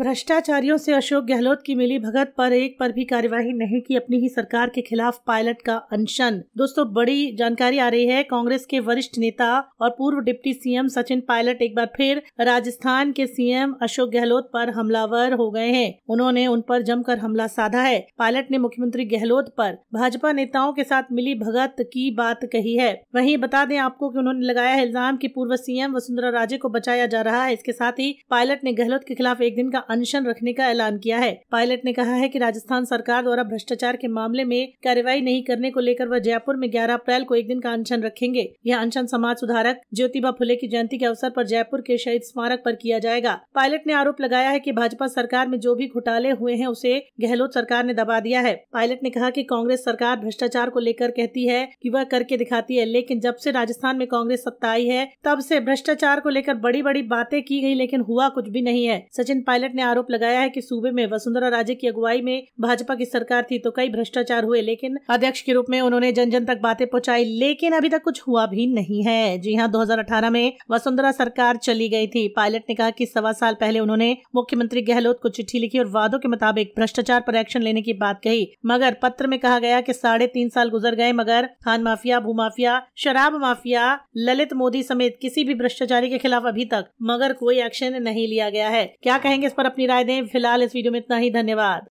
भ्रष्टाचारियों से अशोक गहलोत की मिली भगत पर एक पर भी कार्यवाही नहीं की अपनी ही सरकार के खिलाफ पायलट का अनशन दोस्तों बड़ी जानकारी आ रही है कांग्रेस के वरिष्ठ नेता और पूर्व डिप्टी सीएम सचिन पायलट एक बार फिर राजस्थान के सीएम अशोक गहलोत पर हमलावर हो गए हैं उन्होंने उन पर जमकर हमला साधा है पायलट ने मुख्यमंत्री गहलोत पर भाजपा नेताओं के साथ मिली भगत की बात कही है वही बता दें आपको की उन्होंने लगाया है इल्जाम की पूर्व सीएम वसुंधरा राजे को बचाया जा रहा है इसके साथ ही पायलट ने गहलोत के खिलाफ एक दिन का अनशन रखने का ऐलान किया है पायलट ने कहा है कि राजस्थान सरकार द्वारा भ्रष्टाचार के मामले में कार्रवाई नहीं करने को लेकर वह जयपुर में 11 अप्रैल को एक दिन का अनशन रखेंगे यह अनशन समाज सुधारक ज्योतिबा फुले की जयंती के अवसर पर जयपुर के शहीद स्मारक पर किया जाएगा पायलट ने आरोप लगाया है कि भाजपा सरकार में जो भी घोटाले हुए हैं उसे गहलोत सरकार ने दबा दिया है पायलट ने कहा कि कांग्रेस सरकार भ्रष्टाचार को लेकर कहती है कि वह करके दिखाती है लेकिन जब से राजस्थान में कांग्रेस सत्ता आई है तब से भ्रष्टाचार को लेकर बड़ी बड़ी बातें की गई लेकिन हुआ कुछ भी नहीं है सचिन पायलट ने ने आरोप लगाया है कि सूबे में वसुंधरा राजे की अगुवाई में भाजपा की सरकार थी तो कई भ्रष्टाचार हुए लेकिन अध्यक्ष के रूप में उन्होंने जन जन तक बातें पहुंचाई लेकिन अभी तक कुछ हुआ भी नहीं है जी हाँ 2018 में वसुंधरा सरकार चली गई थी पायलट ने कहा की सवा साल पहले उन्होंने मुख्यमंत्री गहलोत को चिट्ठी लिखी और वादों के मुताबिक भ्रष्टाचार पर एक्शन लेने की बात कही मगर पत्र में कहा गया की साढ़े तीन साल गुजर गए मगर खान माफिया भूमाफिया शराब माफिया ललित मोदी समेत किसी भी भ्रष्टाचारी के खिलाफ अभी तक मगर कोई एक्शन नहीं लिया गया है क्या कहेंगे इस पर अपनी राय दें फिलहाल इस वीडियो में इतना ही धन्यवाद